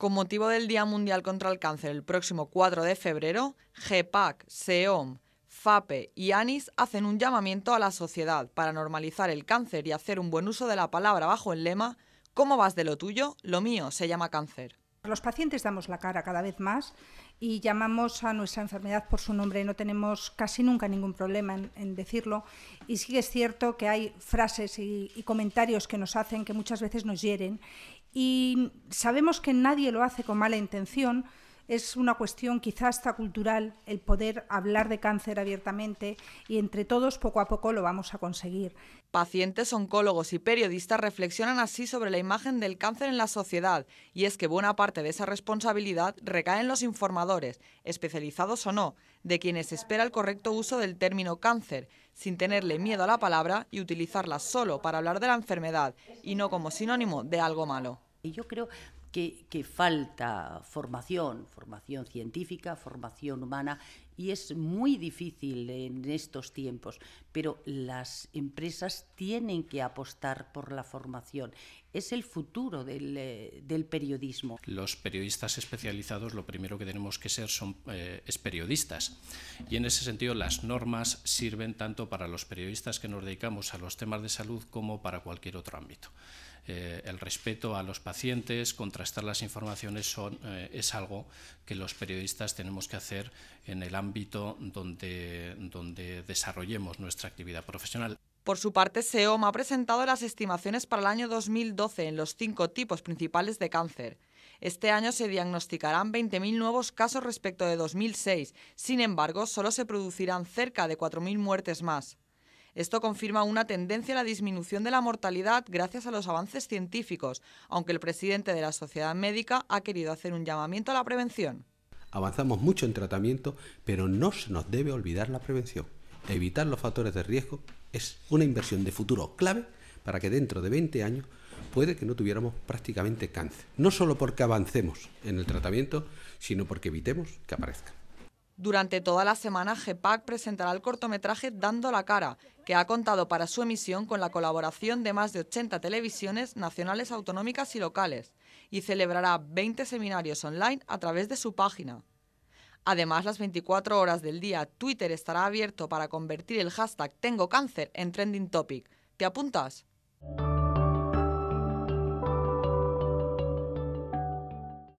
Con motivo del Día Mundial contra el Cáncer el próximo 4 de febrero, GEPAC, SEOM, FAPE y ANIS hacen un llamamiento a la sociedad para normalizar el cáncer y hacer un buen uso de la palabra bajo el lema ¿Cómo vas de lo tuyo? Lo mío se llama cáncer. Los pacientes damos la cara cada vez más y llamamos a nuestra enfermedad por su nombre. No tenemos casi nunca ningún problema en, decirlo. Y sí que es cierto que hay frases y, y, comentarios que nos hacen que muchas veces nos hieren y sabemos que nadie lo hace con mala intención. Es una cuestión quizás hasta cultural el poder hablar de cáncer abiertamente y entre todos poco a poco lo vamos a conseguir. Pacientes, oncólogos y periodistas reflexionan así sobre la imagen del cáncer en la sociedad y es que buena parte de esa responsabilidad recae en los informadores, especializados o no, de quienes espera el correcto uso del término cáncer, sin tenerle miedo a la palabra y utilizarla solo para hablar de la enfermedad y no como sinónimo de algo malo. Y yo creo que, falta formación, formación científica, formación humana, y es muy difícil en estos tiempos, pero las empresas tienen que apostar por la formación. Es el futuro del, eh, periodismo. Los periodistas especializados lo primero que tenemos que ser son, eh, periodistas. Y en ese sentido las normas sirven tanto para los periodistas que nos dedicamos a los temas de salud como para cualquier otro ámbito. Eh, el respeto a los pacientes, contrastar las informaciones eh, es algo que los periodistas tenemos que hacer en el ámbito donde, donde desarrollemos nuestra actividad profesional. Por su parte, SEOM ha presentado las estimaciones para el año 2012 en los cinco tipos principales de cáncer. Este año se diagnosticarán 20.000 nuevos casos respecto de 2006. Sin embargo, solo se producirán cerca de 4.000 muertes más. Esto confirma una tendencia a la disminución de la mortalidad gracias a los avances científicos, aunque el presidente de la Sociedad Médica ha querido hacer un llamamiento a la prevención. Avanzamos mucho en tratamiento, pero no se nos debe olvidar la prevención. Evitar los factores de riesgo es una inversión de futuro clave para que dentro de 20 años puede que no tuviéramos prácticamente cáncer. No solo porque avancemos en el tratamiento, sino porque evitemos que aparezca. Durante toda la semana, GEPAC presentará el cortometraje Dando la cara, que ha contado para su emisión con la colaboración de más de 80 televisiones nacionales, autonómicas y locales, y celebrará 20 seminarios online a través de su página. Además, las 24 horas del día, Twitter estará abierto para convertir el hashtag Tengo Cáncer en trending topic. ¿Te apuntas?